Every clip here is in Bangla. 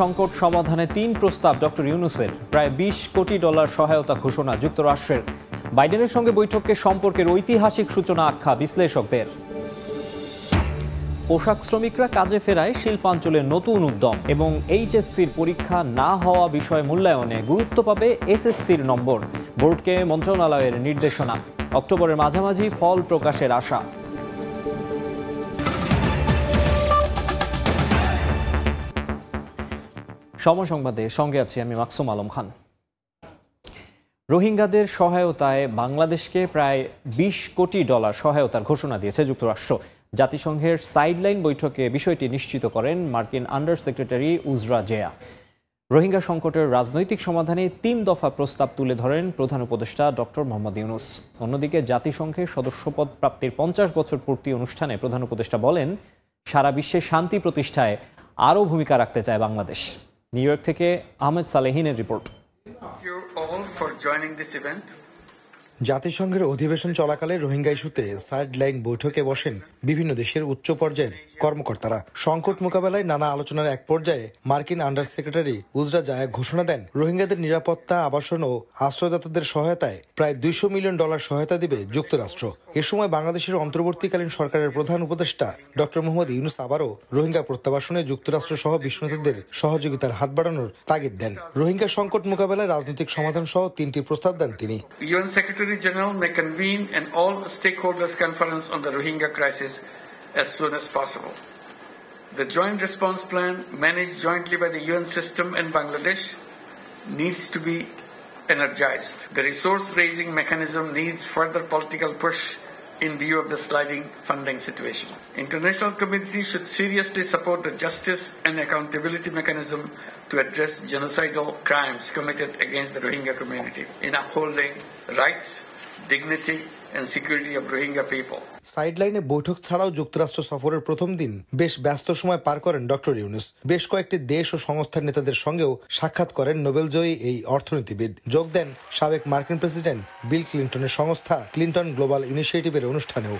সংকট সমাধানে তিন প্রস্তাব ডক্টর ইউনুসের প্রায় ২০ কোটি ডলার সহায়তা ঘোষণা যুক্তরাষ্ট্রের বাইডেনের সঙ্গে বৈঠককে সম্পর্কের ঐতিহাসিক সূচনা আখ্যা বিশ্লেষকদের পোশাক শ্রমিকরা কাজে ফেরায় শিল্পাঞ্চলে নতুন উদ্যম এবং এইচএসসির পরীক্ষা না হওয়া বিষয় মূল্যায়নে গুরুত্ব পাবে এসএসসির নম্বর বোর্ডকে মন্ত্রণালয়ের নির্দেশনা অক্টোবরের মাঝামাঝি ফল প্রকাশের আশা সময় সংবাদে সঙ্গে আছি আমি মাকসুম আলম খান রোহিঙ্গাদের সহায়তায় বাংলাদেশকে প্রায় ২০ কোটি ডলার সহায়তার ঘোষণা দিয়েছে যুক্তরাষ্ট্র জাতিসংঘের সাইডলাইন বৈঠকে বিষয়টি নিশ্চিত করেন মার্কিন under secretary Uzra Zeya Rohingya সংকটের রাজনৈতিক সমাধানে তিন দফা প্রস্তাব তুলে ধরেন প্রধান উপদেষ্টা ডক্টর মোহাম্মদ ইউনুস অন্যদিকে জাতিসংঘের সদস্যপদ প্রাপ্তির পঞ্চাশ বছর পূর্তি অনুষ্ঠানে প্রধান উপদেষ্টা বলেন সারা বিশ্বে শান্তি প্রতিষ্ঠায় আরও ভূমিকা রাখতে চায় বাংলাদেশ নিউ ইয়র্ক থেকে আহমেদ সালেহিনের রিপোর্ট জাতিসংঘের অধিবেশন চলাকালে রোহিঙ্গা ইস্যুতে সাইড লাইন বৈঠকে বসেন বিভিন্ন দেশের উচ্চ পর্যায়ের কর্মকর্তারা সংকট মোকাবেলায় নানা আলোচনার এক পর্যায়ে মার্কিন আন্ডার সেক্রেটারি উজরা জায়া ঘোষণা দেন রোহিঙ্গাদের নিরাপত্তা আবাসন ও আশ্রয়দাতাদের সহায়তায় প্রায় দুইশো মিলিয়ন ডলার সহায়তা দিবে যুক্তরাষ্ট্র এ সময় বাংলাদেশের অন্তর্বর্তীকালীন সরকারের প্রধান উপদেষ্টা ড মোহাম্মদ ইউনুস আবারও রোহিঙ্গা প্রত্যাবাসনে যুক্তরাষ্ট্র সহ বিশ্বনেতাদের সহযোগিতার হাত বাড়ানোর তাগিদ দেন রোহিঙ্গা সংকট মোকাবেলায় রাজনৈতিক সমাধান সহ তিনটি প্রস্তাব দেন তিনি UN secretary general may convene all stakeholders conference on the Rohingya crisis as soon as possible. The joint response plan, managed jointly by the UN system and Bangladesh, needs to be energized. The resource raising mechanism needs further political push in view of the sliding funding situation. International community should seriously support the justice and accountability mechanism to address genocidal crimes committed against the Rohingya community in upholding rights, dignity, সাইডলাইনে বৈঠক ছাড়াও যুক্তরাষ্ট্র সফরের প্রথম দিন বেশ ব্যস্ত সময় পার করেন ডক্টর ইউনুস বেশ কয়েকটি দেশ ও সংস্থার নেতাদের সঙ্গেও সাক্ষাৎ করেন নোবেল জয়ী এই অর্থনীতিবিদ যোগ দেন সাবেক মার্কিন প্রেসিডেন্ট বিল ক্লিন্টনের সংস্থা ক্লিন্টন গ্লোবাল ইনিশিয়েটিভের অনুষ্ঠানেও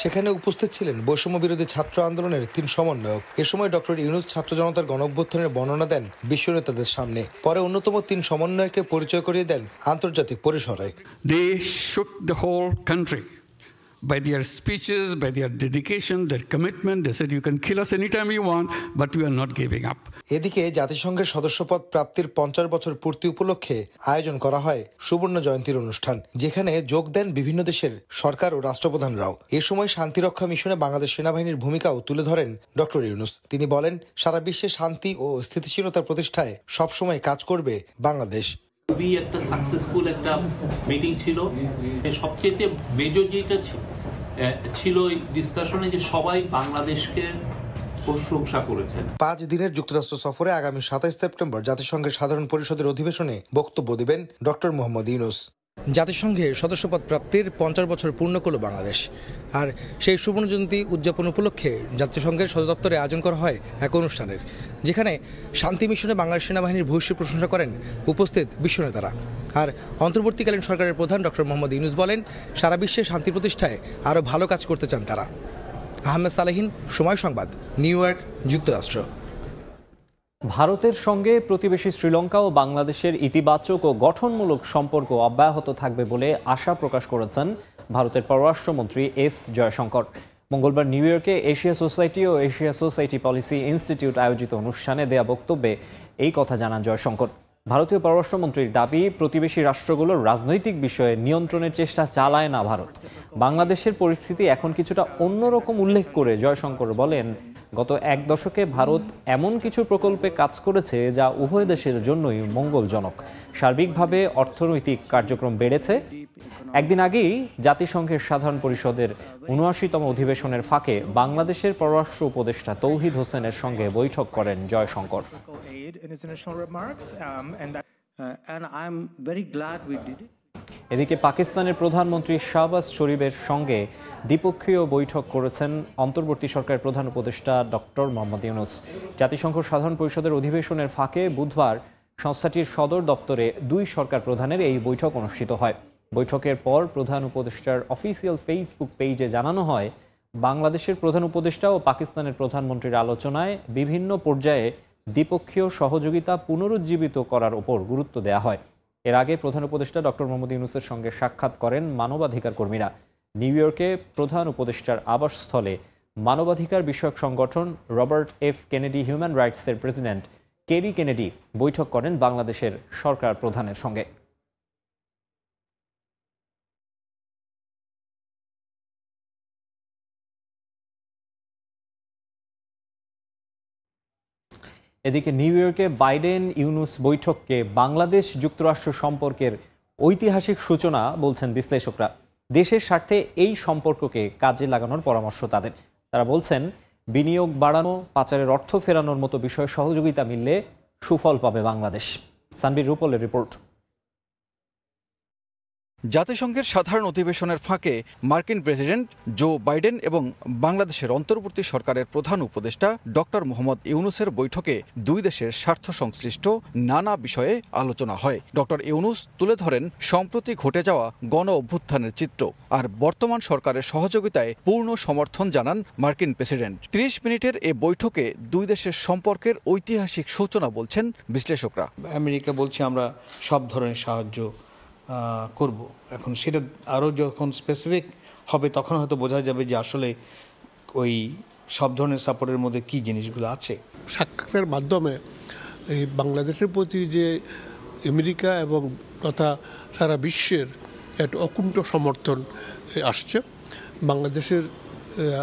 সেখানে উপস্থিত ছিলেন বৈষম্য বিরোধী ছাত্র আন্দোলনের তিন সমন্বয়ক এ সময় ডক্টর ইউনুস ছাত্র জনতার গণঅভ্যুত্থানের বর্ণনা দেন বিশ্ব নেতাদের সামনে পরে অন্যতম তিন সমন্বয়কে পরিচয় করিয়ে দেন আন্তর্জাতিক পরিসরে দেশ shook the whole by their speeches, by their dedication, their commitment. They said, you can kill us anytime you want, but we are not giving up. এদিকে জাতিসংঘের সদস্যপদ প্রাপ্তির পঞ্চাশ বছর পূর্তি উপলক্ষে আয়োজন করা হয় সুবর্ণ জয়ন্তীর অনুষ্ঠান যেখানে যোগ দেন বিভিন্ন দেশের সরকার ও রাষ্ট্রপ্রধানরাও এ সময় শান্তিরক্ষা মিশনে বাংলাদেশ সেনাবাহিনীর ভূমিকাও তুলে ধরেন ডক্টর ইউনুস তিনি বলেন সারা বিশ্বে শান্তি ও স্থিতিশীলতা প্রতিষ্ঠায় সবসময় কাজ করবে বাংলাদেশ খুবই একটা সাকসেসফুল একটা মিটিং ছিল সবচেয়ে মেজর যেটা ছিল এই ডিসকাশনে যে সবাই বাংলাদেশকে পাঁচ দিনের যুক্তরাষ্ট্র সফরে আগামী সাতাশ সেপ্টেম্বর জাতিসংঘের সাধারণ পরিষদের অধিবেশনে বক্তব্য দেবেন ডক্টর মোহাম্মদ ইউনুস জাতিসংঘে সদস্যপদ প্রাপ্তির পঞ্চাশ বছর পূর্ণ করল বাংলাদেশ আর সেই সুবর্ণ জয়ন্তী উদযাপন উপলক্ষে জাতিসংঘের সদর দপ্তরে আয়োজন করা হয় এক অনুষ্ঠানের যেখানে শান্তি মিশনে বাংলাদেশ সেনাবাহিনীর ভূয়সী প্রশংসা করেন উপস্থিত বিশ্বনেতারা আর অন্তর্বর্তীকালীন সরকারের প্রধান ডক্টর মোহাম্মদ ইউনুস বলেন সারা বিশ্বে শান্তি প্রতিষ্ঠায় আরও ভালো কাজ করতে চান তারা আহমেদ সালেহীন সময় সংবাদ নিউ ইয়র্ক যুক্তরাষ্ট্র ভারতের সঙ্গে প্রতিবেশী শ্রীলঙ্কা ও বাংলাদেশের ইতিবাচক ও গঠনমূলক সম্পর্ক অব্যাহত থাকবে বলে আশা প্রকাশ করেছেন ভারতের পররাষ্ট্রমন্ত্রী এস জয়শঙ্কর মঙ্গলবার নিউ ইয়র্কে এশিয়া সোসাইটি ও এশিয়া সোসাইটি পলিসি ইনস্টিটিউট আয়োজিত অনুষ্ঠানে দেয়া বক্তব্যে এই কথা জানান জয়শঙ্কর ভারতীয় পররাষ্ট্রমন্ত্রীর দাবি প্রতিবেশী রাষ্ট্রগুলোর রাজনৈতিক বিষয়ে নিয়ন্ত্রণের চেষ্টা চালায় না ভারত বাংলাদেশের পরিস্থিতি এখন কিছুটা অন্যরকম উল্লেখ করে জয়শঙ্কর বলেন গত এক দশকে ভারত এমন কিছু প্রকল্পে কাজ করেছে যা উভয় দেশের জন্যই মঙ্গলজনক সার্বিকভাবে অর্থনৈতিক কার্যক্রম বেড়েছে একদিন আগেই জাতিসংঘের সাধারণ পরিষদের উনআশিতম অধিবেশনের ফাঁকে বাংলাদেশের পররাষ্ট্র উপদেষ্টা তৌহিদ হোসেনের সঙ্গে বৈঠক করেন Jaishankar uh, And I'm very glad we did it. এদিকে পাকিস্তানের প্রধানমন্ত্রী শাহবাজ শরীফের সঙ্গে দ্বিপক্ষীয় বৈঠক করেছেন অন্তর্বর্তী সরকারের প্রধান উপদেষ্টা ডক্টর মোহাম্মদ ইউনুস জাতিসংঘ সাধারণ পরিষদের অধিবেশনের ফাঁকে বুধবার সংস্থাটির সদর দপ্তরে দুই সরকার প্রধানের এই বৈঠক অনুষ্ঠিত হয় বৈঠকের পর প্রধান উপদেষ্টার অফিসিয়াল ফেসবুক পেজে জানানো হয় বাংলাদেশের প্রধান উপদেষ্টা ও পাকিস্তানের প্রধানমন্ত্রীর আলোচনায় বিভিন্ন পর্যায়ে দ্বিপক্ষীয় সহযোগিতা পুনরুজ্জীবিত করার উপর গুরুত্ব দেয়া হয় এর আগে প্রধান উপদেষ্টা ডক্টর মোহাম্মদ ইউনুসের সঙ্গে সাক্ষাৎ করেন মানবাধিকার কর্মীরা নিউ ইয়র্কে প্রধান উপদেষ্টার আবাসস্থলে মানবাধিকার বিষয়ক সংগঠন রবার্ট এফ কেনেডি হিউম্যান রাইটসের প্রেসিডেন্ট কেরি কেনেডি বৈঠক করেন বাংলাদেশের সরকার প্রধানের সঙ্গে এদিকে নিউ ইয়র্কে বাইডেন ইউনুস বৈঠককে বাংলাদেশ যুক্তরাষ্ট্র সম্পর্কের ঐতিহাসিক সূচনা বলছেন বিশ্লেষকরা দেশের স্বার্থে এই সম্পর্ককে কাজে লাগানোর পরামর্শ তাদের তারা বলছেন বিনিয়োগ বাড়ানো পাচারের অর্থ ফেরানোর মতো বিষয়ে সহযোগিতা মিললে সুফল পাবে বাংলাদেশ সানবির রুপলের রিপোর্ট জাতিসংঘের সাধারণ অধিবেশনের ফাঁকে মার্কিন প্রেসিডেন্ট জো বাইডেন এবং বাংলাদেশের অন্তর্বর্তী সরকারের প্রধান উপদেষ্টা ডক্টর মোহাম্মদ ইউনুসের বৈঠকে দুই দেশের স্বার্থ সংশ্লিষ্ট নানা বিষয়ে আলোচনা হয় ডক্টর ইউনুস তুলে ধরেন সম্প্রতি ঘটে যাওয়া গণ অভ্যুত্থানের চিত্র আর বর্তমান সরকারের সহযোগিতায় পূর্ণ সমর্থন জানান মার্কিন প্রেসিডেন্ট ত্রিশ মিনিটের এ বৈঠকে দুই দেশের সম্পর্কের ঐতিহাসিক সূচনা বলছেন বিশ্লেষকরা আমেরিকা বলছে আমরা সব ধরনের সাহায্য করব এখন সেটা আরও যখন স্পেসিফিক হবে তখন হয়তো বোঝা যাবে যে আসলে ওই সব ধরনের সাপোর্টের মধ্যে কি জিনিসগুলো আছে সাক্ষাতের মাধ্যমে এই বাংলাদেশের প্রতি যে আমেরিকা এবং তথা সারা বিশ্বের একটা অকুণ্ঠ সমর্থন আসছে বাংলাদেশের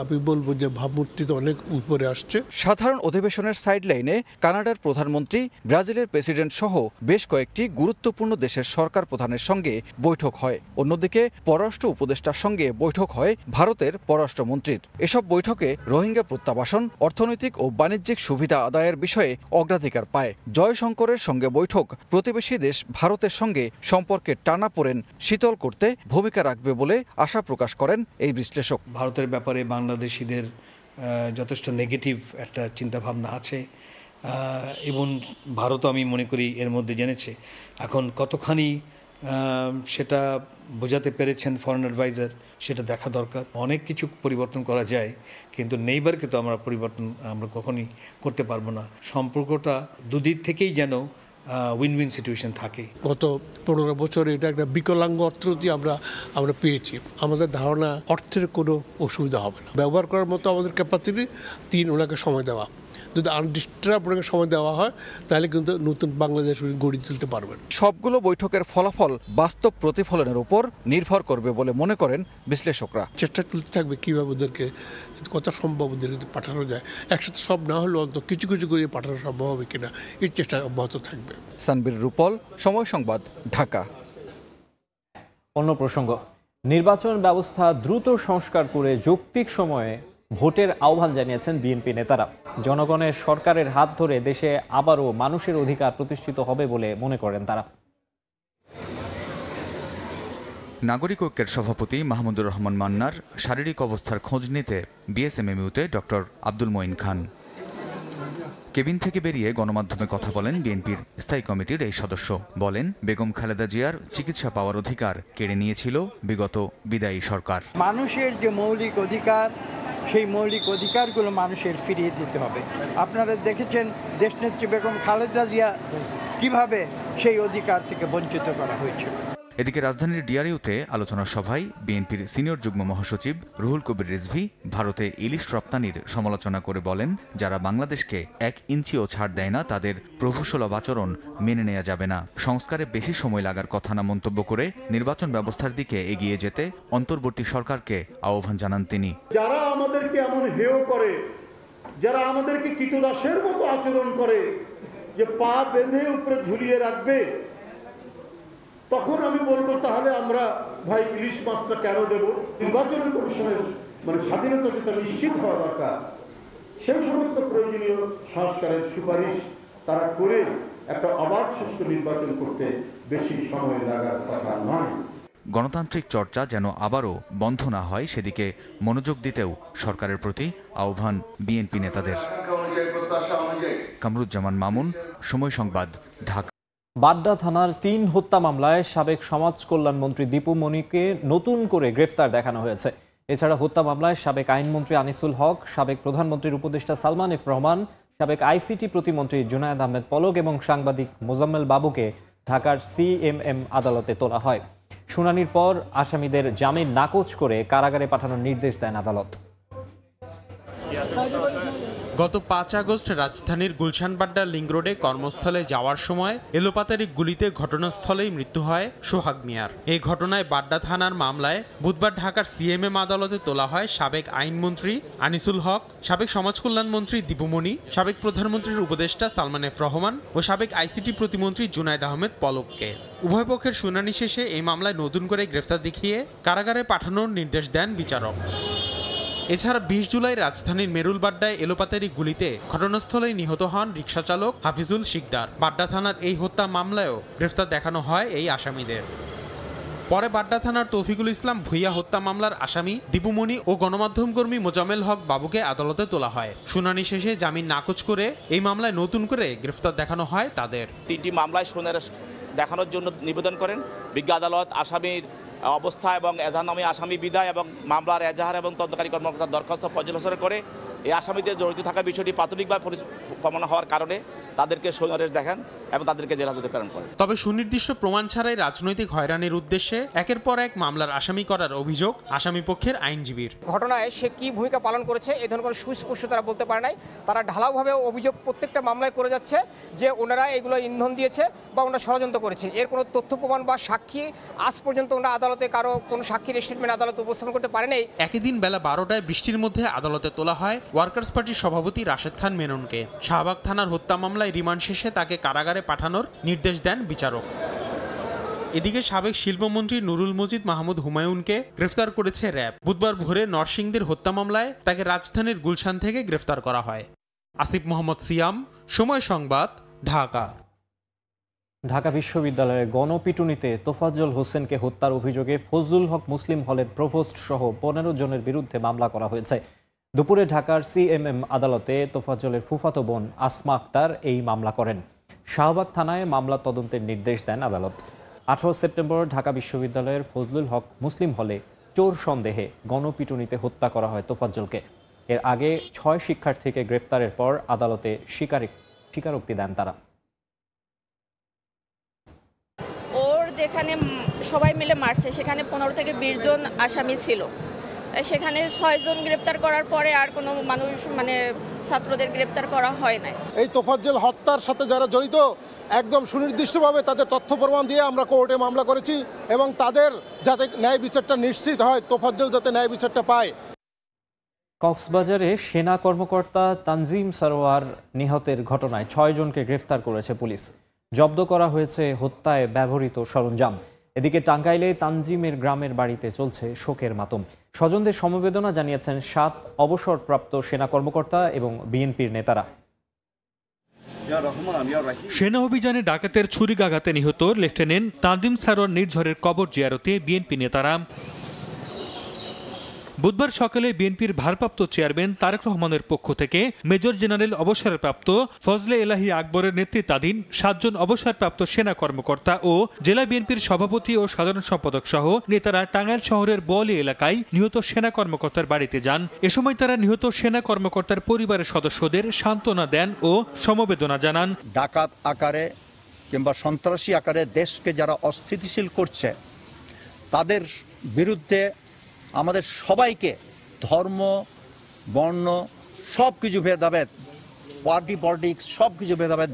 আমি বলবো যে ভাবমূর্তিতে অনেক উপরে আসছে সাধারণ অধিবেশনের সাইডলাইনে কানাডার প্রধানমন্ত্রী ব্রাজিলের প্রেসিডেন্ট সহ বেশ কয়েকটি গুরুত্বপূর্ণ দেশের সরকার প্রধানের সঙ্গে বৈঠক হয় অন্যদিকে পররাষ্ট্র উপদেষ্টার সঙ্গে বৈঠক হয় ভারতের পররাষ্ট্রমন্ত্রীর এসব বৈঠকে রোহিঙ্গা প্রত্যাবাসন অর্থনৈতিক ও বাণিজ্যিক সুবিধা আদায়ের বিষয়ে অগ্রাধিকার পায় জয়শঙ্করের সঙ্গে বৈঠক প্রতিবেশী দেশ ভারতের সঙ্গে সম্পর্কে টানা পড়েন শীতল করতে ভূমিকা রাখবে বলে আশা প্রকাশ করেন এই বিশ্লেষক ভারতের ব্যাপারে বাংলাদেশিদের যথেষ্ট নেগেটিভ একটা চিন্তাভাবনা আছে এবং ভারতও আমি মনে করি এর মধ্যে জেনেছে এখন কতখানি সেটা বোঝাতে পেরেছেন ফরেন অ্যাডভাইজার সেটা দেখা দরকার অনেক কিছু পরিবর্তন করা যায় কিন্তু নেইবারকে তো আমরা পরিবর্তন আমরা কখনই করতে পারবো না সম্পর্কটা দুদিক থেকেই যেন উইন উইন সিচুয়েশন থাকে গত পনেরো বছরে এটা একটা বিকলাঙ্গ অর্থনীতি আমরা আমরা পেয়েছি আমাদের ধারণা অর্থের কোনো অসুবিধা হবে না ব্যবহার করার মতো আমাদের ক্যাপাসিটি তিন ওনাকে সময় দেওয়া যদি আনডিস্টার্বড সময় দেওয়া হয় তাহলে কিন্তু নতুন বাংলাদেশ গড়ে তুলতে পারবেন সবগুলো বৈঠকের ফলাফল বাস্তব প্রতিফলনের উপর নির্ভর করবে বলে মনে করেন বিশ্লেষকরা চেষ্টা চলতে থাকবে কীভাবে ওদেরকে কত সম্ভব ওদেরকে পাঠানো যায় একসাথে সব না হলেও অন্তত কিছু কিছু করে পাঠানো সম্ভব হবে কিনা এই চেষ্টা অব্যাহত থাকবে সানবির রূপল সময় সংবাদ ঢাকা অন্য প্রসঙ্গ নির্বাচন ব্যবস্থা দ্রুত সংস্কার করে যৌক্তিক সময়ে ভোটের আহ্বান জানিয়েছেন বিএনপি নেতারা জনগণের সরকারের হাত ধরে দেশে আবারও মানুষের অধিকার প্রতিষ্ঠিত হবে বলে মনে করেন তারা নাগরিক ঐক্যের সভাপতি মাহমুদুর রহমান মান্নার শারীরিক অবস্থার খোঁজ নিতে বিএসএমএমইউতে ডক্টর আব্দুল মঈন খান কেবিন থেকে বেরিয়ে গণমাধ্যমে কথা বলেন বিএনপির স্থায়ী কমিটির এই সদস্য বলেন বেগম খালেদা জিয়ার চিকিৎসা পাওয়ার অধিকার কেড়ে নিয়েছিল বিগত বিদায়ী সরকার মানুষের যে মৌলিক অধিকার সেই মৌলিক অধিকারগুলো মানুষের ফিরিয়ে দিতে হবে আপনারা দেখেছেন দেশনেত্রী বেগম খালেদা জিয়া কীভাবে সেই অধিকার থেকে বঞ্চিত করা হয়েছিল এদিকে রাজধানীর ডিআরইউতে আলোচনা সভায় বিএনপির সিনিয়র যুগ্ম মহাসচিব রুহুল কবির রিজভি ভারতে ইলিশ রপ্তানির সমালোচনা করে বলেন যারা বাংলাদেশকে এক ইঞ্চিও ছাড় দেয় না তাদের প্রভুসুলভ আচরণ মেনে নেওয়া যাবে না সংস্কারে বেশি সময় লাগার কথা না মন্তব্য করে নির্বাচন ব্যবস্থার দিকে এগিয়ে যেতে অন্তর্বর্তী সরকারকে আহ্বান জানান তিনি যারা আমাদেরকে এমন হেয় করে যারা আমাদেরকে কীটদাসের মতো আচরণ করে যে পা বেঁধে উপরে ঝুলিয়ে রাখবে তখন আমি বলবো তাহলে আমরা ভাই ইলিশ মাছটা কেন দেব নির্বাচন কমিশনের মানে স্বাধীনতা যেটা নিশ্চিত হওয়া দরকার সে সমস্ত প্রয়োজনীয় সংস্কারের সুপারিশ তারা করে একটা অবাধ সুস্থ নির্বাচন করতে বেশি সময় লাগার কথা নয় গণতান্ত্রিক চর্চা যেন আবারও বন্ধ না হয় সেদিকে মনোযোগ দিতেও সরকারের প্রতি আহ্বান বিএনপি নেতাদের কামরুজ্জামান মামুন সময় সংবাদ ঢাকা বাড্ডা থানার তিন হত্যা মামলায় সাবেক সমাজ কল্যাণ মন্ত্রী দীপু মনিকে নতুন করে গ্রেফতার দেখানো হয়েছে এছাড়া হত্যা মামলায় সাবেক আইনমন্ত্রী আনিসুল হক সাবেক প্রধানমন্ত্রীর উপদেষ্টা সালমান এফ রহমান সাবেক আইসিটি প্রতিমন্ত্রী জুনায়দ আহমেদ পলক এবং সাংবাদিক মোজাম্মেল বাবুকে ঢাকার সিএমএম আদালতে তোলা হয় শুনানির পর আসামিদের জামিন নাকচ করে কারাগারে পাঠানোর নির্দেশ দেন আদালত গত পাঁচ আগস্ট রাজধানীর গুলশানবাড্ডা লিং রোডে কর্মস্থলে যাওয়ার সময় এলোপাতারি গুলিতে ঘটনাস্থলেই মৃত্যু হয় সোহাগ মিয়ার এই ঘটনায় বাড্ডা থানার মামলায় বুধবার ঢাকার সিএমএম আদালতে তোলা হয় সাবেক আইনমন্ত্রী আনিসুল হক সাবেক সমাজকল্যাণ মন্ত্রী দীপুমণি সাবেক প্রধানমন্ত্রীর উপদেষ্টা সালমান এফ রহমান ও সাবেক আইসিটি প্রতিমন্ত্রী জুনায়দ আহমেদ পলককে উভয় পক্ষের শুনানি শেষে এই মামলায় নতুন করে গ্রেফতার দেখিয়ে কারাগারে পাঠানোর নির্দেশ দেন বিচারক এছাড়া বিশ জুলাই রাজধানীর মেরুল বাড্ডায় এলোপাতারি গুলিতে ঘটনাস্থলেই নিহত হন রিকশাচালক হাফিজুল শিকদার বাড্ডা থানার এই হত্যা মামলায়ও গ্রেফতার দেখানো হয় এই আসামিদের পরে বাড্ডা থানার তৌফিকুল ইসলাম ভুইয়া হত্যা মামলার আসামি দীপুমণি ও গণমাধ্যমকর্মী মোজামেল হক বাবুকে আদালতে তোলা হয় শুনানি শেষে জামিন নাকচ করে এই মামলায় নতুন করে গ্রেফতার দেখানো হয় তাদের তিনটি মামলায় সোনার দেখানোর জন্য নিবেদন করেন বিজ্ঞ আদালত আসামির অবস্থা এবং এজাহারনামে আসামি বিদায় এবং মামলার এজাহার এবং তদন্তকারী কর্মকর্তার দরখাস্ত পর্যালোচনা করে এই আসামিদের জড়িত থাকার বিষয়টি প্রাথমিকভাবে প্রমাণ হওয়ার কারণে তাদেরকে সোনারেশ দেখান এবং তাদেরকে জেলাজতে হাজতে প্রেরণ করেন তবে সুনির্দিষ্ট প্রমাণ ছাড়াই রাজনৈতিক হয়রানির উদ্দেশ্যে একের পর এক মামলার আসামি করার অভিযোগ আসামি পক্ষের আইনজীবীর ঘটনায় সে কি ভূমিকা পালন করেছে এ ধরনের কোনো সুস্পষ্ট তারা বলতে পারে নাই তারা ঢালাওভাবে অভিযোগ প্রত্যেকটা মামলায় করে যাচ্ছে যে ওনারা এগুলো ইন্ধন দিয়েছে বা ওনারা ষড়যন্ত্র করেছে এর কোনো তথ্য প্রমাণ বা সাক্ষী আজ পর্যন্ত ওনারা আদালতে কারো কোনো সাক্ষীর স্টেটমেন্ট আদালতে উপস্থাপন করতে পারে নাই একই দিন বেলা বারোটায় বৃষ্টির মধ্যে আদালতে তোলা হয় ওয়ার্কার্স পার্টির সভাপতি রাশেদ খান মেননকে শাহবাগ থানার হত্যা মামলায় অবস্থায় রিমান্ড শেষে তাকে কারাগারে পাঠানোর নির্দেশ দেন বিচারক এদিকে সাবেক শিল্পমন্ত্রী নুরুল মজিদ মাহমুদ হুমায়ুনকে গ্রেফতার করেছে র্যাব বুধবার ভোরে নরসিংদীর হত্যা মামলায় তাকে রাজধানীর গুলশান থেকে গ্রেফতার করা হয় আসিফ মোহাম্মদ সিয়াম সময় সংবাদ ঢাকা ঢাকা বিশ্ববিদ্যালয়ে গণপিটুনিতে তোফাজ্জল হোসেনকে হত্যার অভিযোগে ফজলুল হক মুসলিম হলের প্রভোস্ট সহ পনেরো জনের বিরুদ্ধে মামলা করা হয়েছে দুপুরে ঢাকার সিএমএম আদালতে তোফাজ্জলের ফুফাতো বোন আসমা আক্তার এই মামলা করেন শাহবাগ থানায় মামলা তদন্তের নির্দেশ দেন আদালত আঠারো সেপ্টেম্বর ঢাকা বিশ্ববিদ্যালয়ের ফজলুল হক মুসলিম হলে চোর সন্দেহে গণপিটুনিতে হত্যা করা হয় তোফাজ্জলকে এর আগে ছয় শিক্ষার্থীকে গ্রেফতারের পর আদালতে স্বীকারোক্তি দেন তারা ওর যেখানে সবাই মিলে মারছে সেখানে পনেরো থেকে বিশ জন আসামি ছিল সেখানে ছয়জন গ্রেপ্তার করার পরে আর কোনো মানুষ মানে ছাত্রদের গ্রেপ্তার করা হয় নাই এই তোফাজ্জেল হত্যার সাথে যারা জড়িত একদম সুনির্দিষ্টভাবে তাদের তথ্য প্রমাণ দিয়ে আমরা কোর্টে মামলা করেছি এবং তাদের যাতে ন্যায় বিচারটা নিশ্চিত হয় তোফাজ্জেল যাতে ন্যায় বিচারটা পায় কক্সবাজারে সেনা কর্মকর্তা তানজিম সারোয়ার নিহতের ঘটনায় ছয়জনকে গ্রেফতার করেছে পুলিশ জব্দ করা হয়েছে হত্যায় ব্যবহৃত সরঞ্জাম এদিকে টাঙ্গাইলে তানজিমের গ্রামের বাড়িতে চলছে শোকের মাতম স্বজনদের সমবেদনা জানিয়েছেন সাত অবসরপ্রাপ্ত সেনা কর্মকর্তা এবং বিএনপির নেতারা সেনা অভিযানে ডাকাতের ছুরিকাঘাতে নিহত লেফটেন্যান্ট তানজিম সারোয়ার নির্ঝরের কবর জিয়ারতে বিএনপি নেতারা বুধবার সকালে বিএনপির ভারপ্রাপ্ত চেয়ারম্যান তারেক রহমানের পক্ষ থেকে মেজর জেনারেল অবসরপ্রাপ্ত ফজলে এলাহি আকবরের নেতৃত্বাধীন সাতজন অবসরপ্রাপ্ত সেনা কর্মকর্তা ও জেলা বিএনপির সভাপতি ও সাধারণ সম্পাদক সহ নেতারা টাঙ্গাইল শহরের বলি এলাকায় নিহত সেনা কর্মকর্তার বাড়িতে যান এ সময় তারা নিহত সেনা কর্মকর্তার পরিবারের সদস্যদের সান্ত্বনা দেন ও সমবেদনা জানান ডাকাত আকারে কিংবা সন্ত্রাসী আকারে দেশকে যারা অস্থিতিশীল করছে তাদের বিরুদ্ধে আমাদের সবাইকে ধর্ম বর্ণ সব কিছু ভেদাভেদ পার্টি পলিটিক্স সব কিছু ভেদাভেদ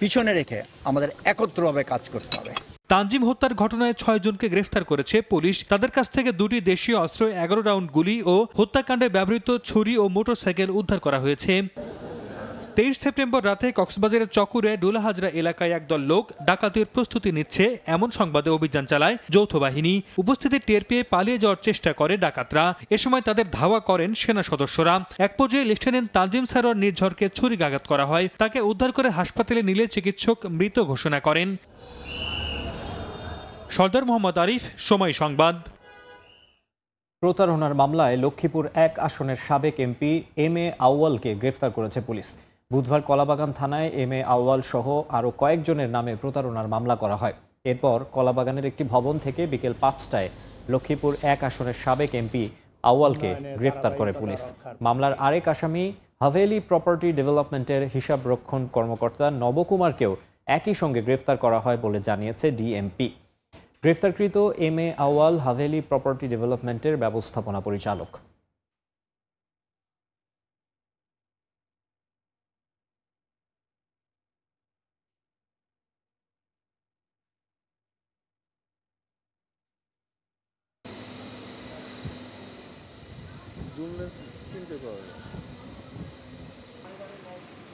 পিছনে রেখে আমাদের একত্রভাবে কাজ করতে হবে তানজিম হত্যার ঘটনায় ছয় জনকে গ্রেফতার করেছে পুলিশ তাদের কাছ থেকে দুটি দেশীয় অস্ত্র এগারো রাউন্ড গুলি ও হত্যাকাণ্ডে ব্যবহৃত ছুরি ও মোটরসাইকেল উদ্ধার করা হয়েছে তেইশ সেপ্টেম্বর রাতে কক্সবাজারের চকুরে ডুলাহাজরা এলাকায় একদল লোক ডাকাতির প্রস্তুতি নিচ্ছে এমন সংবাদে অভিযান চালায় যৌথ বাহিনী উপস্থিতি টের পেয়ে পালিয়ে যাওয়ার চেষ্টা করে ডাকাতরা এ সময় তাদের ধাওয়া করেন সেনা সদস্যরা এক পর্যায়ে লেফটেন্যান্ট তাজিম সারোয়ার নির্ঝরকে ছুরিকাঘাত করা হয় তাকে উদ্ধার করে হাসপাতালে নিলে চিকিৎসক মৃত ঘোষণা করেন সর্দার মোহাম্মদ আরিফ সময় সংবাদ প্রতারণার মামলায় লক্ষ্মীপুর এক আসনের সাবেক এমপি এম এ আউয়ালকে গ্রেফতার করেছে পুলিশ বুধবার কলাবাগান থানায় এম এ আওয়াল সহ আরও কয়েকজনের নামে প্রতারণার মামলা করা হয় এরপর কলাবাগানের একটি ভবন থেকে বিকেল পাঁচটায় লক্ষ্মীপুর এক আসনের সাবেক এমপি আওয়ালকে গ্রেফতার করে পুলিশ মামলার আরেক আসামি হাভেলি প্রপার্টি ডেভেলপমেন্টের হিসাব রক্ষণ কর্মকর্তা নবকুমারকেও একই সঙ্গে গ্রেফতার করা হয় বলে জানিয়েছে ডিএমপি গ্রেফতারকৃত M A Awal Haveli property ডেভেলপমেন্টের ব্যবস্থাপনা পরিচালক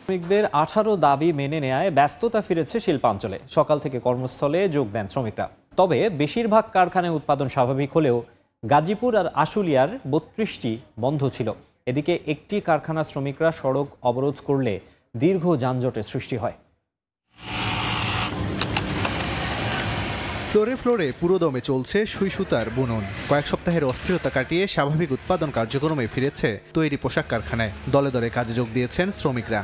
শ্রমিকদের আঠারো দাবি মেনে নেয় ব্যস্ততা ফিরেছে শিল্পাঞ্চলে সকাল থেকে কর্মস্থলে যোগ দেন শ্রমিকরা তবে বেশিরভাগ কারখানায় উৎপাদন স্বাভাবিক হলেও গাজীপুর আর আশুলিয়ার বত্রিশটি বন্ধ ছিল এদিকে একটি কারখানা শ্রমিকরা সড়ক অবরোধ করলে দীর্ঘ যানজটের সৃষ্টি হয় ফ্লোরে ফ্লোরে পুরোদমে চলছে সুই সুতার বুনন কয়েক সপ্তাহের অস্থিরতা কাটিয়ে স্বাভাবিক উৎপাদন কার্যক্রমে ফিরেছে তৈরি পোশাক কারখানায় দলে দলে কাজে যোগ দিয়েছেন শ্রমিকরা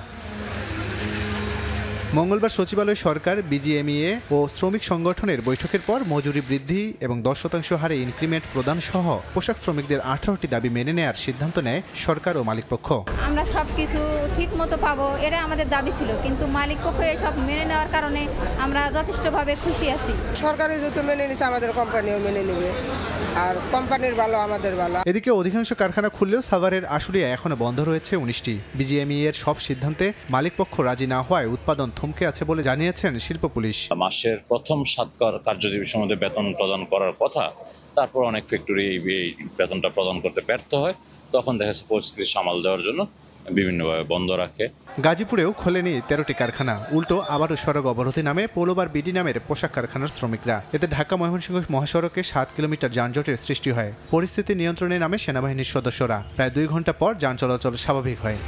মঙ্গলবার সচিবালয় সরকার বিজিএমইএ ও শ্রমিক সংগঠনের বৈঠকের পর মজুরি বৃদ্ধি এবং দশ শতাংশ হারে ইনক্রিমেন্ট প্রদান সহ পোশাক শ্রমিকদের আঠারোটি দাবি মেনে নেয়ার সিদ্ধান্ত নেয় সরকার ও মালিকপক্ষ আমরা সব কিছু ঠিক মতো পাবো এটা আমাদের দাবি ছিল কিন্তু মালিকপক্ষ এসব মেনে নেওয়ার কারণে আমরা যথেষ্টভাবে খুশি আছি সরকারও যত মেনে নিচ্ছে আমাদের কোম্পানিও মেনে নেবে আর কোম্পানির ভালো আমাদের ভালো এদিকে অধিকাংশ কারখানা খুললেও সাভারের আশুলিয়া এখনো বন্ধ রয়েছে উনিশটি বিজিএমই এর সব সিদ্ধান্তে মালিকপক্ষ রাজি না হওয়ায় উৎপাদন থমকে আছে বলে জানিয়েছেন শিল্প পুলিশ মাসের প্রথম সাত কার্যদিবসের মধ্যে বেতন প্রদান করার কথা তারপর অনেক ফ্যাক্টরি এই বেতনটা প্রদান করতে ব্যর্থ হয় তখন দেখা যাচ্ছে পরিস্থিতি সামাল দেওয়ার জন্য বিভিন্নভাবে বন্ধ রাখে গাজীপুরেও খোলেনি তেরোটি কারখানা উল্টো আবারও সড়ক অবরোধী নামে পোলোবার বিডি নামের পোশাক কারখানার শ্রমিকরা এতে ঢাকা ময়মনসিংহ মহাসড়কে সাত কিলোমিটার যানজটের সৃষ্টি হয় পরিস্থিতি নিয়ন্ত্রণে নামে সেনাবাহিনীর সদস্যরা প্রায় দুই ঘন্টা পর যান চলাচল স্বাভাবিক হয়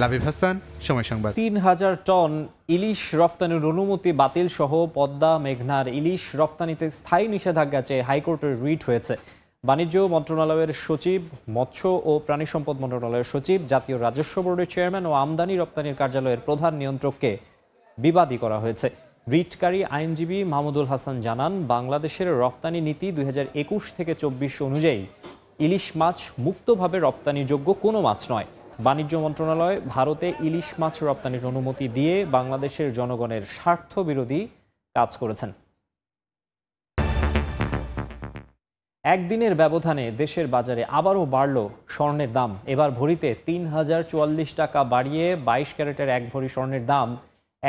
হাসান সময় সংবাদ তিন হাজার টন ইলিশ রফতানির অনুমতি বাতিল সহ পদ্মা মেঘনার ইলিশ রফতানিতে স্থায়ী নিষেধাজ্ঞা চেয়ে হাইকোর্টের রিট হয়েছে বাণিজ্য মন্ত্রণালয়ের সচিব মৎস্য ও প্রাণী সম্পদ মন্ত্রণালয়ের সচিব জাতীয় রাজস্ব বোর্ডের চেয়ারম্যান ও আমদানি রপ্তানির কার্যালয়ের প্রধান নিয়ন্ত্রককে বিবাদী করা হয়েছে রিটকারী আইনজীবী মাহমুদুল হাসান জানান বাংলাদেশের রপ্তানি নীতি দুই থেকে চব্বিশ অনুযায়ী ইলিশ মাছ মুক্তভাবে রপ্তানিযোগ্য কোনো মাছ নয় বাণিজ্য মন্ত্রণালয় ভারতে ইলিশ মাছ রপ্তানির অনুমতি দিয়ে বাংলাদেশের জনগণের স্বার্থ বিরোধী কাজ করেছেন একদিনের ব্যবধানে দেশের বাজারে আবারও বাড়ল স্বর্ণের দাম এবার ভরিতে তিন হাজার চুয়াল্লিশ টাকা বাড়িয়ে বাইশ ক্যারেটের এক ভরি স্বর্ণের দাম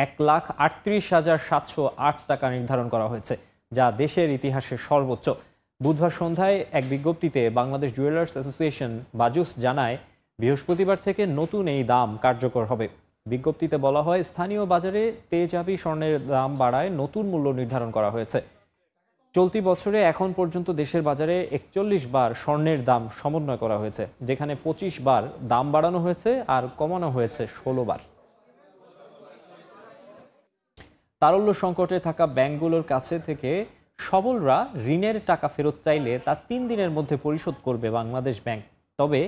এক লাখ আটত্রিশ হাজার সাতশো আট টাকা নির্ধারণ করা হয়েছে যা দেশের ইতিহাসে সর্বোচ্চ বুধবার সন্ধ্যায় এক বিজ্ঞপ্তিতে বাংলাদেশ জুয়েলার্স অ্যাসোসিয়েশন বাজুস জানায় বৃহস্পতিবার থেকে নতুন এই দাম কার্যকর হবে বিজ্ঞপ্তিতে বলা হয় স্থানীয় বাজারে তেজাবি স্বর্ণের দাম বাড়ায় নতুন মূল্য নির্ধারণ করা হয়েছে চলতি বছরে এখন পর্যন্ত দেশের বাজারে একচল্লিশ বার স্বর্ণের দাম সমন্বয় করা হয়েছে যেখানে ২৫ বার দাম বাড়ানো হয়েছে আর কমানো হয়েছে ১৬ বার তারল্য সংকটে থাকা ব্যাংকগুলোর কাছে থেকে সবলরা ঋণের টাকা ফেরত চাইলে তা তিন দিনের মধ্যে পরিশোধ করবে বাংলাদেশ ব্যাংক তবে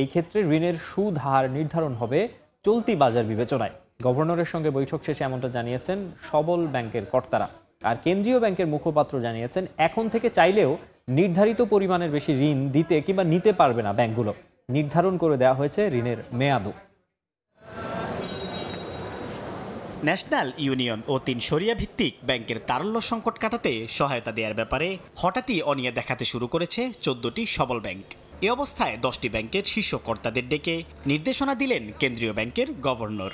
এই ক্ষেত্রে ঋণের সুদ হার নির্ধারণ হবে চলতি বাজার বিবেচনায় গভর্নরের সঙ্গে বৈঠক শেষে এমনটা জানিয়েছেন সবল ব্যাংকের কর্তারা আর কেন্দ্রীয় ব্যাংকের মুখপাত্র জানিয়েছেন এখন থেকে চাইলেও নির্ধারিত পরিমাণের বেশি ঋণ দিতে কিংবা নিতে পারবে না ব্যাংকগুলো নির্ধারণ করে দেওয়া হয়েছে ঋণের মেয়াদও ন্যাশনাল ইউনিয়ন ও তিন সরিয়া ভিত্তিক ব্যাংকের তারল্য সংকট কাটাতে সহায়তা দেওয়ার ব্যাপারে হঠাৎই অনিয়া দেখাতে শুরু করেছে চোদ্দটি সবল ব্যাংক এ অবস্থায় দশটি ব্যাংকের শীর্ষ কর্তাদের ডেকে নির্দেশনা দিলেন কেন্দ্রীয় ব্যাংকের গভর্নর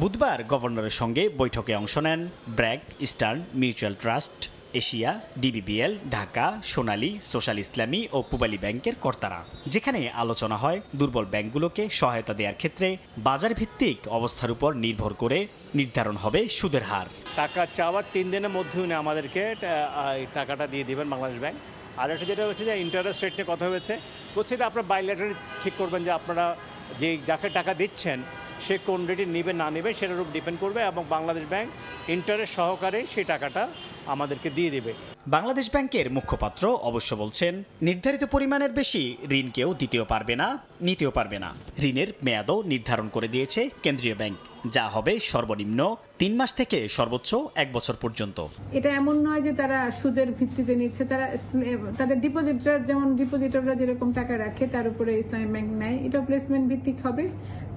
বুধবার গভর্নরের সঙ্গে বৈঠকে অংশ নেন BRAC Eastern Mutual Trust Asia DBBL Dhaka Sonali social Islami ও পুবালি ব্যাংকের কর্তারা যেখানে আলোচনা হয় দুর্বল ব্যাংকগুলোকে সহায়তা দেওয়ার ক্ষেত্রে বাজার ভিত্তিক অবস্থার উপর নির্ভর করে নির্ধারণ হবে সুদের হার টাকা চাওয়ার তিন দিনের মধ্যে উনি আমাদেরকে টাকাটা দিয়ে দেবেন বাংলাদেশ ব্যাংক আর একটা যেটা হচ্ছে যে ইন্টারেস্ট রেট নিয়ে কথা হয়েছে বলছি যে আপনারা বাইলেটারি ঠিক করবেন যে আপনারা যে যাকে টাকা দিচ্ছেন সে কোন রেটে নেবে না নেবে সেটার উপর ডিপেন্ড করবে এবং বাংলাদেশ ব্যাংক ইন্টারেস্ট সহকারে সেই টাকাটা আমাদেরকে দিয়ে দেবে বাংলাদেশ ব্যাংকের মুখপাত্র অবশ্য বলছেন নির্ধারিত পরিমাণের বেশি ঋণ কেউ দিতেও পারবে না নিতেও পারবে না ঋণের মেয়াদও নির্ধারণ করে দিয়েছে কেন্দ্রীয় ব্যাংক যা হবে সর্বনিম্ন তিন মাস থেকে সর্বোচ্চ এক বছর পর্যন্ত এটা এমন নয় যে তারা সুদের ভিত্তিতে নিচ্ছে তারা তাদের ডিপোজিটরা যেমন ডিপোজিটররা যেরকম টাকা রাখে তার উপরে ইসলামী ব্যাংক নেয় এটা প্লেসমেন্ট ভিত্তিক হবে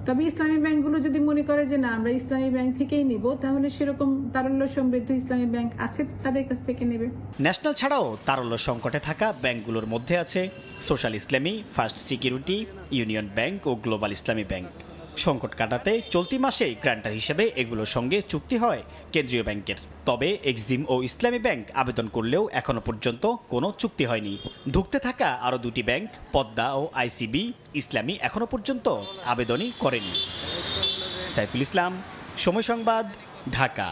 তবে ইসলামী ব্যাংকগুলো যদি মনে করে যে না আমরা ইসলামী ব্যাংক থেকেই নিব তাহলে সেরকম তারল্য সমৃদ্ধ ইসলামী ব্যাংক আছে তাদের কাছ থেকে নেবে ন্যাশনাল ছাড়াও তারল্য সংকটে থাকা ব্যাংকগুলোর মধ্যে আছে social Islami first security union bank ও গ্লোবাল ইসলামী ব্যাংক সংকট কাটাতে চলতি মাসেই গ্রান্টার হিসেবে এগুলোর সঙ্গে চুক্তি হয় কেন্দ্রীয় ব্যাংকের তবে এক্সিম ও ইসলামী ব্যাংক আবেদন করলেও এখনও পর্যন্ত কোনো চুক্তি হয়নি ধুকতে থাকা আরও দুটি ব্যাংক পদ্মা ও আইসিবি ইসলামী এখনও পর্যন্ত আবেদনই করেনি সাইফুল ইসলাম সময় সংবাদ Dhaka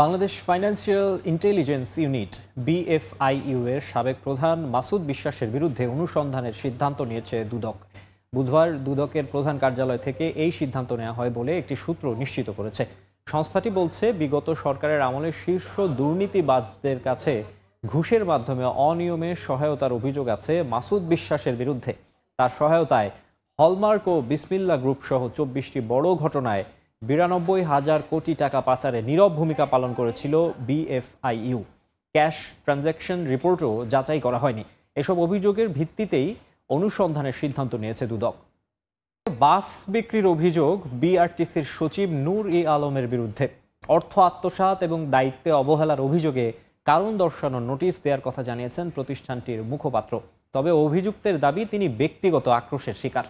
Bangladesh financial intelligence unit BFIU এর সাবেক প্রধান মাসুদ বিশ্বাসের বিরুদ্ধে অনুসন্ধানের সিদ্ধান্ত নিয়েছে দুদক বুধবার দুদকের প্রধান কার্যালয় থেকে এই সিদ্ধান্ত নেওয়া হয় বলে একটি সূত্র নিশ্চিত করেছে সংস্থাটি বলছে বিগত সরকারের আমলে শীর্ষ দুর্নীতিবাজদের কাছে ঘুষের মাধ্যমে অনিয়মে সহায়তার অভিযোগ আছে মাসুদ বিশ্বাসের বিরুদ্ধে তার সহায়তায় হলমার্ক ও বিসমিল্লা গ্রুপ সহ চব্বিশটি বড় ঘটনায় বিরানব্বই হাজার কোটি টাকা পাচারে নীরব ভূমিকা পালন করেছিল বিএফআইইউ ক্যাশ ট্রানজ্যাকশন রিপোর্টও যাচাই করা হয়নি এসব অভিযোগের ভিত্তিতেই অনুসন্ধানের সিদ্ধান্ত নিয়েছে দুদক বাস বিক্রির অভিযোগ বিআরটিসির সচিব নূর ই আলমের বিরুদ্ধে অর্থ আত্মসাত এবং দায়িত্বে অবহেলার অভিযোগে কারণ দর্শানো নোটিশ দেওয়ার কথা জানিয়েছেন প্রতিষ্ঠানটির মুখপাত্র তবে অভিযুক্তের দাবি তিনি ব্যক্তিগত আক্রোশের শিকার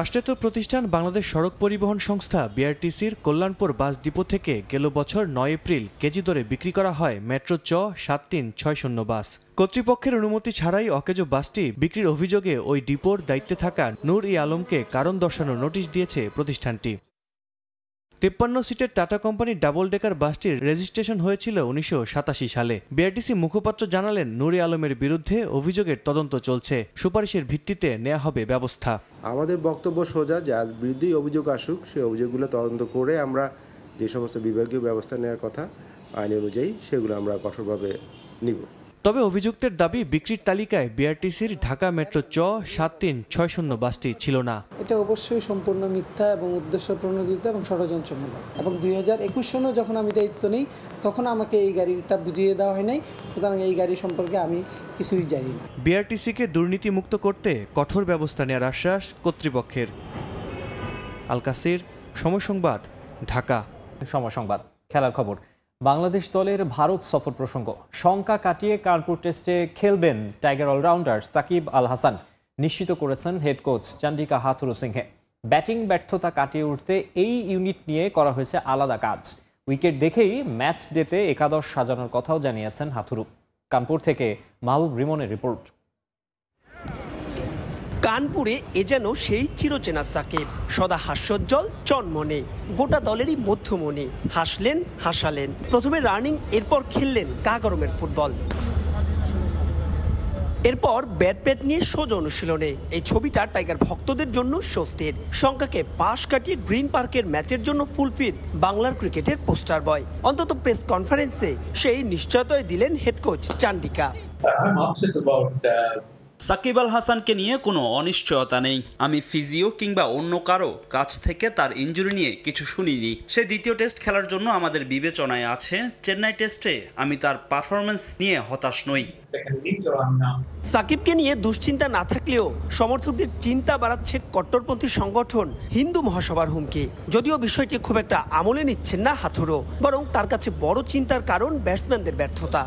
রাষ্ট্রায়ত্ত প্রতিষ্ঠান বাংলাদেশ সড়ক পরিবহন সংস্থা বিআরটিসির কল্যাণপুর বাস ডিপো থেকে গেল বছর নয় এপ্রিল কেজি দরে বিক্রি করা হয় মেট্রো চ সাত তিন ছয় শূন্য বাস কর্তৃপক্ষের অনুমতি ছাড়াই অকেজো বাসটি বিক্রির অভিযোগে ওই ডিপোর দায়িত্বে থাকা নূর ই আলমকে কারণ দর্শানোর নোটিশ দিয়েছে প্রতিষ্ঠানটি তেপ্পান্ন সিটের টাটা কোম্পানির ডাবল ডেকার বাসটির রেজিস্ট্রেশন হয়েছিল উনিশশো সালে বিআরটিসি মুখপাত্র জানালেন নুরি আলমের বিরুদ্ধে অভিযোগের তদন্ত চলছে সুপারিশের ভিত্তিতে নেওয়া হবে ব্যবস্থা আমাদের বক্তব্য সোজা যার বিরুদ্ধেই অভিযোগ আসুক সেই অভিযোগগুলো তদন্ত করে আমরা যে সমস্ত বিভাগীয় ব্যবস্থা নেওয়ার কথা আইন অনুযায়ী সেগুলো আমরা কঠোরভাবে নিব তবে অভিযুক্তের দাবি বিক্রির তালিকায় বিআরটিসির ঢাকা মেট্রো চ সাত তিন ছয় শূন্য বাসটি ছিল না এটা অবশ্যই সম্পূর্ণ মিথ্যা এবং উদ্দেশ্য প্রণোদিত এবং ষড়যন্ত্রমূলক এবং দুই হাজার একুশ সনে যখন আমি দায়িত্ব নিই তখন আমাকে এই গাড়িটা বুঝিয়ে দেওয়া হয় নাই সুতরাং এই গাড়ি সম্পর্কে আমি কিছুই জানি না বিআরটিসিকে দুর্নীতিমুক্ত করতে কঠোর ব্যবস্থা নেওয়ার আশ্বাস কর্তৃপক্ষের আলকাসির সময় সংবাদ ঢাকা সময় সংবাদ খেলার খবর বাংলাদেশ দলের ভারত সফর প্রসঙ্গ শঙ্কা কাটিয়ে কানপুর টেস্টে খেলবেন টাইগার অলরাউন্ডার সাকিব আল হাসান নিশ্চিত করেছেন head coach Chandika Hathurusingha batting ব্যর্থতা কাটিয়ে উঠতে এই ইউনিট নিয়ে করা হয়েছে আলাদা কাজ উইকেট দেখেই ম্যাচ ডেতে একাদশ সাজানোর কথাও জানিয়েছেন হাথুরু কানপুর থেকে মাহবুব রিমনের রিপোর্ট কানপুরে এ যেন সেই চিরচেনা সাকিব সদা হাস্যোজ্জ্বল চন্মনে গোটা দলেরই মধ্যমনে হাসলেন হাসালেন প্রথমে রানিং এরপর খেললেন কাগরমের ফুটবল এরপর ব্যাট প্যাট নিয়ে সোজা অনুশীলনে এই ছবিটা টাইগার ভক্তদের জন্য স্বস্তির শঙ্কাকে পাশ কাটিয়ে গ্রিন পার্কের ম্যাচের জন্য ফুলফিট বাংলার ক্রিকেটের পোস্টার বয় অন্তত প্রেস কনফারেন্সে সেই নিশ্চয়তায় দিলেন হেড কোচ চান্ডিকা সাকিব আল হাসানকে নিয়ে কোনো অনিশ্চয়তা নেই আমি ফিজিও কিংবা অন্য কারো কাছ থেকে তার ইঞ্জুরি নিয়ে কিছু শুনিনি সে দ্বিতীয় টেস্ট খেলার জন্য আমাদের বিবেচনায় আছে চেন্নাই টেস্টে আমি তার পারফরমেন্স নিয়ে হতাশ নই সাকিবকে নিয়ে দুশ্চিন্তা না থাকলেও সমর্থকদের চিন্তা বাড়াচ্ছে কট্টরপন্থী সংগঠন হিন্দু মহাসভার হুমকি যদিও বিষয়টি খুব একটা আমলে নিচ্ছেন না হাথুরো বরং তার কাছে বড় চিন্তার কারণ ব্যাটসম্যানদের ব্যর্থতা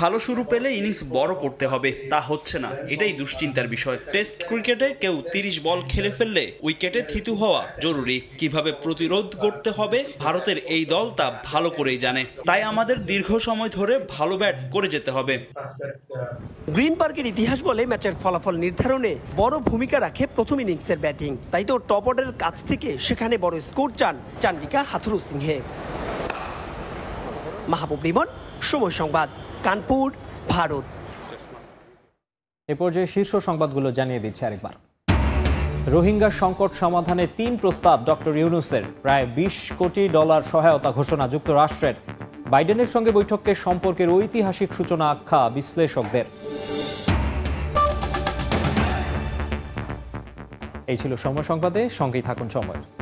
ভালো শুরু পেলে ইনিংস বড় করতে হবে তা হচ্ছে না এটাই দুশ্চিন্তার বিষয় টেস্ট ক্রিকেটে কেউ তিরিশ বল খেলে ফেললে উইকেটে থিতু হওয়া জরুরি কিভাবে প্রতিরোধ করতে হবে ভারতের এই দল তা ভালো করেই জানে তাই আমাদের দীর্ঘ সময় ধরে ভালো ব্যাট করে যেতে হবে গ্রিন পার্কের ইতিহাস বলে ম্যাচের ফলাফল নির্ধারণে বড় ভূমিকা রাখে প্রথম ইনিংসের ব্যাটিং তাই তো টপ অর্ডারের কাছ থেকে সেখানে বড় স্কোর চান চান্ডিকা হাথুরু সিংহে মাহবুব রিমন সময় সংবাদ কানপুর ভারত এ পর্যায়ে শীর্ষ সংবাদগুলো জানিয়ে দিচ্ছে আরেকবার রোহিঙ্গা সংকট সমাধানে তিন প্রস্তাব ডক্টর ইউনুসের প্রায় ২০ কোটি ডলার সহায়তা ঘোষণা যুক্তরাষ্ট্রের বাইডেনের সঙ্গে বৈঠককে সম্পর্কের ঐতিহাসিক সূচনা আখ্যা বিশ্লেষকদের এই ছিল সময় সংবাদে সঙ্গেই থাকুন সময়